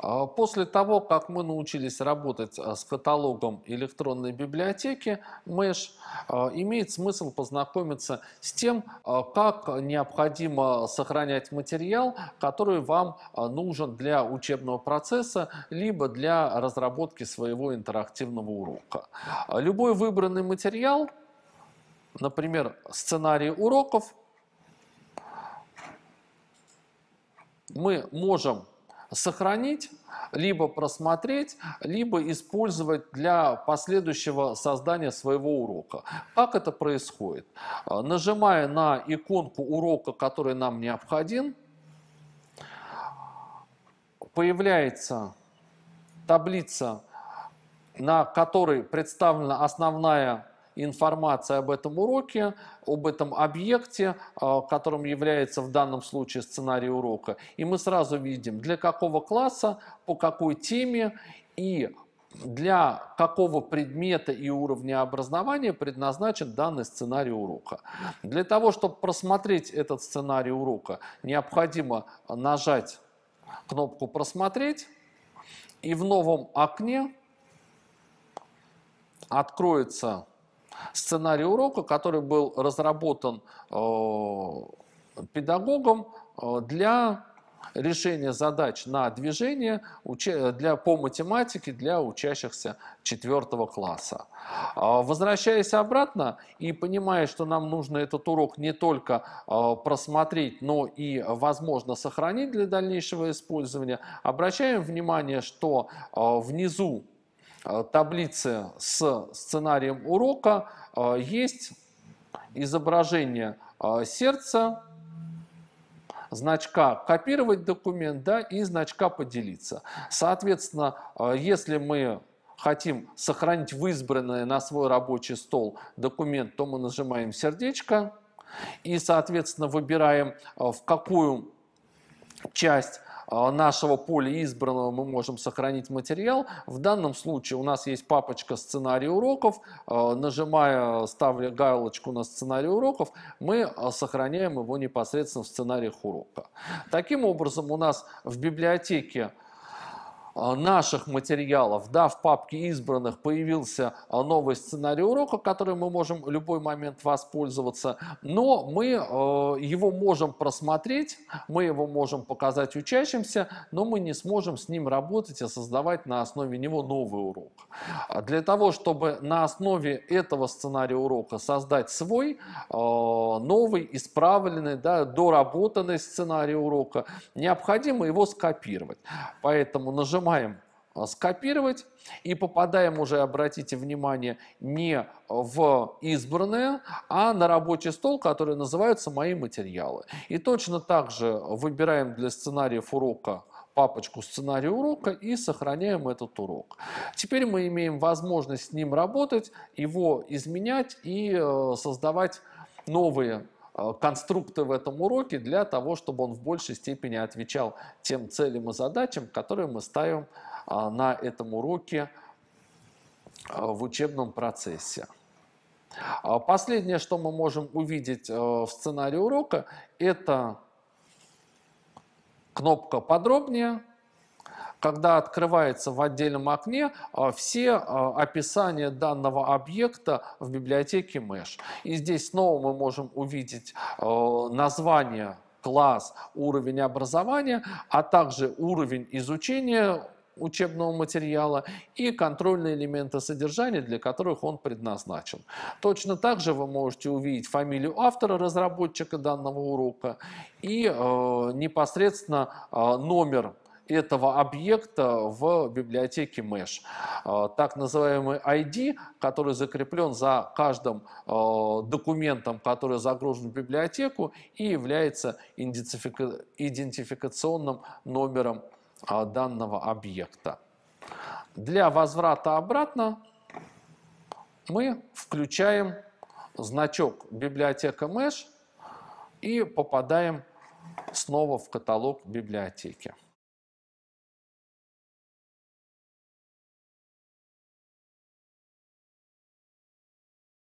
А после того, как мы научились работать а, с каталогом электронной библиотеки Mesh, а, имеет смысл познакомиться с тем, как необходимо сохранять материал, который вам нужен для учебного процесса, либо для разработки своего интерактивного урока. Любой выбранный материал, например, сценарий уроков, мы можем сохранить, либо просмотреть, либо использовать для последующего создания своего урока. Как это происходит? А, нажимая на иконку урока, который нам необходим, появляется таблица, на которой представлена основная информация об этом уроке, об этом объекте, а, которым является в данном случае сценарий урока. И мы сразу видим, для какого класса, по какой теме и для какого предмета и уровня образования предназначен данный сценарий урока. Для того, чтобы просмотреть этот сценарий урока, необходимо нажать кнопку «Просмотреть», и в новом окне откроется сценарий урока, который был разработан э, педагогом э, для решения задач на движение для, по математике для учащихся 4 класса. А, возвращаясь обратно и понимая, что нам нужно этот урок не только э, просмотреть, но и, возможно, сохранить для дальнейшего использования, обращаем внимание, что внизу Э, таблице с сценарием урока э, есть изображение э, сердца, значка «Копировать документ» да, и значка «Поделиться». Соответственно, если мы хотим сохранить в избранное на свой рабочий стол документ, то мы нажимаем сердечко и, соответственно, выбираем, в какую часть а, нашего поля избранного мы можем сохранить материал. В данном случае у нас есть папочка сценарий уроков. А, нажимая, ставлю галочку на сценарий уроков, мы а, сохраняем его непосредственно в сценариях урока. Таким образом, у нас в библиотеке а, наших материалов, да, в папке избранных появился а, новый сценарий урока, который мы можем в любой момент воспользоваться, но мы э, его можем просмотреть, мы его можем показать учащимся, но мы не сможем с ним работать и создавать на основе него новый урок. А, для того, чтобы на основе этого сценария урока создать свой, э, новый, исправленный, да, доработанный сценарий урока, необходимо его скопировать. Поэтому нажимаем нажимаем а, скопировать и попадаем уже, обратите внимание, не в избранное, а на рабочий стол, который называются «Мои материалы». И точно так же выбираем для сценариев урока папочку сценарий урока и сохраняем этот урок. Теперь мы имеем возможность с ним работать, его изменять и э, создавать новые Э, конструкты в этом уроке для того, чтобы он в большей степени отвечал тем целям и задачам, которые мы ставим э, на этом уроке э, в учебном процессе. А последнее, что мы можем увидеть в сценарии урока, это кнопка «Подробнее», когда открывается в отдельном окне а, все а, описания данного объекта в библиотеке Mesh. И здесь снова мы можем увидеть а, название класс, уровень образования, а также уровень изучения учебного материала и контрольные элементы содержания, для которых он предназначен. Точно так же вы можете увидеть фамилию автора, разработчика данного урока и э, непосредственно э, номер этого объекта в библиотеке Mesh. А, так называемый ID, который закреплен за каждым а, документом, который загружен в библиотеку и является идентификационным номером а, данного объекта. Для возврата обратно мы включаем значок библиотека Mesh и попадаем снова в каталог библиотеки.